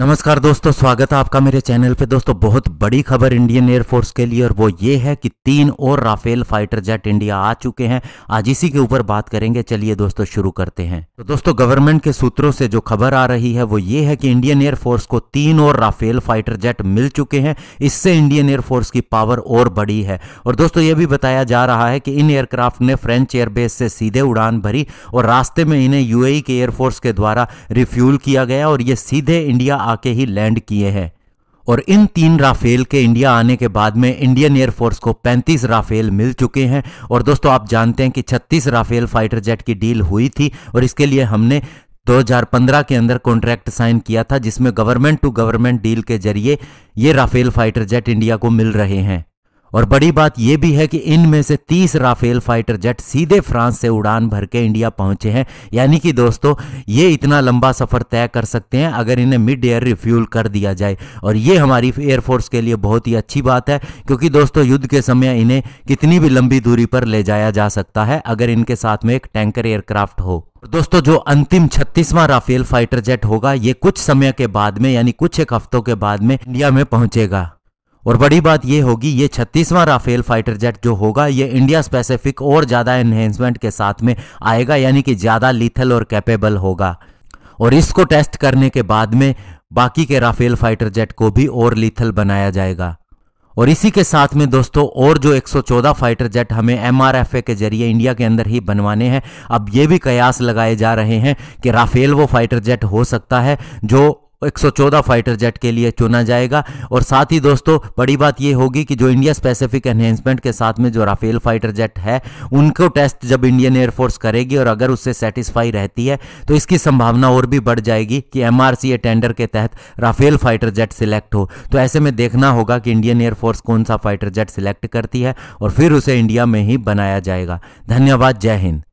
नमस्कार दोस्तों स्वागत है आपका मेरे चैनल पे दोस्तों बहुत बड़ी खबर इंडियन एयरफोर्स के लिए और वो ये है कि तीन और राफेल फाइटर जेट इंडिया आ चुके हैं आज इसी के ऊपर बात करेंगे चलिए दोस्तों शुरू करते हैं तो दोस्तों गवर्नमेंट के सूत्रों से जो खबर आ रही है वो ये है कि इंडियन एयरफोर्स को तीन और राफेल फाइटर जेट मिल चुके हैं इससे इंडियन एयरफोर्स की पावर और बढ़ी है और दोस्तों ये भी बताया जा रहा है कि इन एयरक्राफ्ट ने फ्रेंच एयरबेस से सीधे उड़ान भरी और रास्ते में इन्हें यूएई e के एयरफोर्स के द्वारा रिफ्यूल किया गया और ये सीधे इंडिया आके ही लैंड किए हैं और इन तीन राफेल के इंडिया आने के बाद में इंडियन एयरफोर्स को 35 राफेल मिल चुके हैं और दोस्तों आप जानते हैं कि 36 राफेल फाइटर जेट की डील हुई थी और इसके लिए हमने 2015 के अंदर कॉन्ट्रैक्ट साइन किया था जिसमें गवर्नमेंट टू गवर्नमेंट डील के जरिए ये राफेल फाइटर जेट इंडिया को मिल रहे हैं और बड़ी बात यह भी है कि इनमें से 30 राफेल फाइटर जेट सीधे फ्रांस से उड़ान भर के इंडिया पहुंचे हैं यानी कि दोस्तों ये इतना लंबा सफ़र तय कर सकते हैं अगर इन्हें मिड एयर रिफ्यूल कर दिया जाए और ये हमारी एयरफोर्स के लिए बहुत ही अच्छी बात है क्योंकि दोस्तों युद्ध के समय इन्हें कितनी भी लंबी दूरी पर ले जाया जा सकता है अगर इनके साथ में एक टैंकर एयरक्राफ्ट हो दोस्तों जो अंतिम 36वां राफेल फाइटर जेट होगा ये कुछ समय के बाद में यानी कुछ एक हफ्तों के बाद में इंडिया में पहुंचेगा और बड़ी बात यह होगी ये छत्तीसवां राफेल फाइटर जेट जो होगा ये इंडिया स्पेसिफिक और ज़्यादा एनहेंसमेंट के साथ में आएगा यानी कि ज़्यादा लीथल और कैपेबल होगा और इसको टेस्ट करने के बाद में बाकी के राफेल फाइटर जेट को भी और लीथल बनाया जाएगा और इसी के साथ में दोस्तों और जो 114 फाइटर जेट हमें एम के जरिए इंडिया के अंदर ही बनवाने हैं अब ये भी कयास लगाए जा रहे हैं कि राफेल वो फाइटर जेट हो सकता है जो 114 फाइटर जेट के लिए चुना जाएगा और साथ ही दोस्तों बड़ी बात यह होगी कि जो इंडिया स्पेसिफिक एनहेंसमेंट के साथ में जो राफेल फाइटर जेट है उनको टेस्ट जब इंडियन एयरफोर्स करेगी और अगर उससे सेटिस्फाई रहती है तो इसकी संभावना और भी बढ़ जाएगी कि एम टेंडर के तहत राफेल फाइटर जेट सिलेक्ट हो तो ऐसे में देखना होगा कि इंडियन एयरफोर्स कौन सा फाइटर जेट सिलेक्ट करती है और फिर उसे इंडिया में ही बनाया जाएगा धन्यवाद जय हिंद